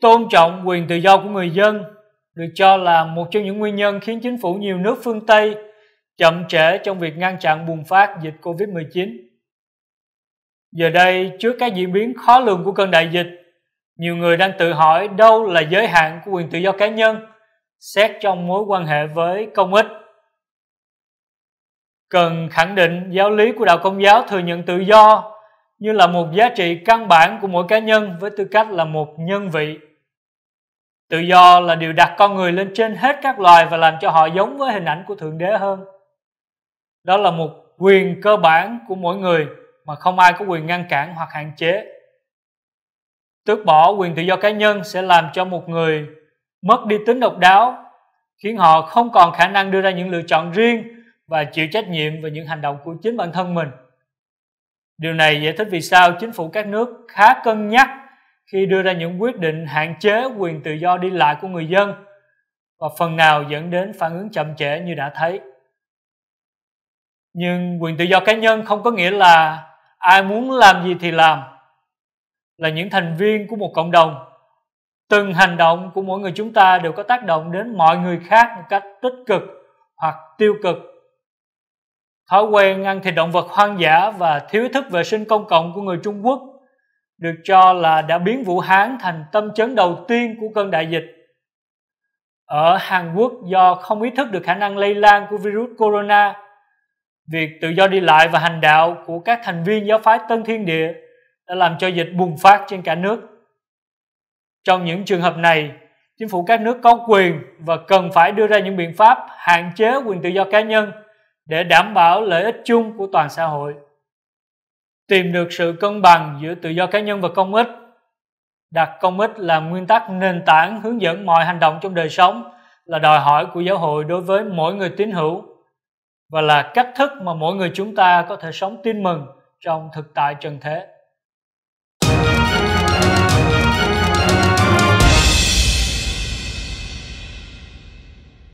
Tôn trọng quyền tự do của người dân được cho là một trong những nguyên nhân khiến chính phủ nhiều nước phương Tây chậm trễ trong việc ngăn chặn bùng phát dịch Covid-19. Giờ đây, trước các diễn biến khó lường của cơn đại dịch, nhiều người đang tự hỏi đâu là giới hạn của quyền tự do cá nhân xét trong mối quan hệ với công ích. Cần khẳng định giáo lý của đạo công giáo thừa nhận tự do như là một giá trị căn bản của mỗi cá nhân với tư cách là một nhân vị Tự do là điều đặt con người lên trên hết các loài và làm cho họ giống với hình ảnh của Thượng Đế hơn. Đó là một quyền cơ bản của mỗi người mà không ai có quyền ngăn cản hoặc hạn chế. Tước bỏ quyền tự do cá nhân sẽ làm cho một người mất đi tính độc đáo, khiến họ không còn khả năng đưa ra những lựa chọn riêng và chịu trách nhiệm về những hành động của chính bản thân mình. Điều này giải thích vì sao chính phủ các nước khá cân nhắc khi đưa ra những quyết định hạn chế quyền tự do đi lại của người dân và phần nào dẫn đến phản ứng chậm trễ như đã thấy nhưng quyền tự do cá nhân không có nghĩa là ai muốn làm gì thì làm là những thành viên của một cộng đồng từng hành động của mỗi người chúng ta đều có tác động đến mọi người khác một cách tích cực hoặc tiêu cực thói quen ăn thịt động vật hoang dã và thiếu thức vệ sinh công cộng của người trung quốc được cho là đã biến Vũ Hán thành tâm chấn đầu tiên của cơn đại dịch. Ở Hàn Quốc do không ý thức được khả năng lây lan của virus corona, việc tự do đi lại và hành đạo của các thành viên giáo phái Tân Thiên Địa đã làm cho dịch bùng phát trên cả nước. Trong những trường hợp này, chính phủ các nước có quyền và cần phải đưa ra những biện pháp hạn chế quyền tự do cá nhân để đảm bảo lợi ích chung của toàn xã hội tìm được sự cân bằng giữa tự do cá nhân và công ích đặt công ích là nguyên tắc nền tảng hướng dẫn mọi hành động trong đời sống là đòi hỏi của giáo hội đối với mỗi người tín hữu và là cách thức mà mỗi người chúng ta có thể sống tin mừng trong thực tại trần thế